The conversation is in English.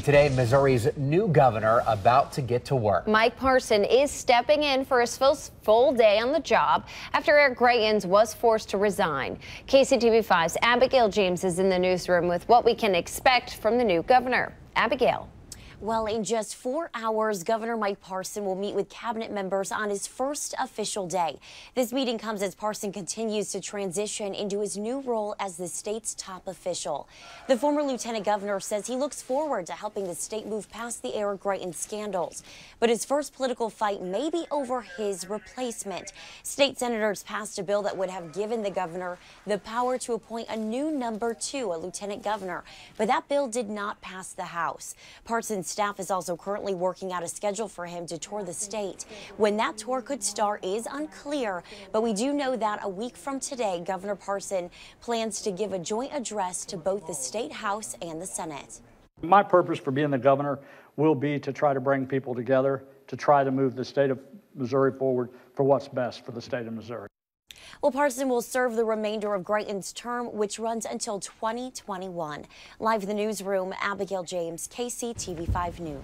Today, Missouri's new governor about to get to work. Mike Parson is stepping in for his full day on the job after Eric Grayens was forced to resign. KCTV5's Abigail James is in the newsroom with what we can expect from the new governor. Abigail. Well, in just four hours, Governor Mike Parson will meet with cabinet members on his first official day. This meeting comes as Parson continues to transition into his new role as the state's top official. The former lieutenant governor says he looks forward to helping the state move past the Eric Greiten scandals, but his first political fight may be over his replacement. State senators passed a bill that would have given the governor the power to appoint a new number two, a lieutenant governor, but that bill did not pass the House. Parson's Staff is also currently working out a schedule for him to tour the state. When that tour could start is unclear, but we do know that a week from today, Governor Parson plans to give a joint address to both the State House and the Senate. My purpose for being the governor will be to try to bring people together to try to move the state of Missouri forward for what's best for the state of Missouri. Well, Parson will serve the remainder of Grayton's term, which runs until 2021. Live in the newsroom, Abigail James, KCTV 5 News.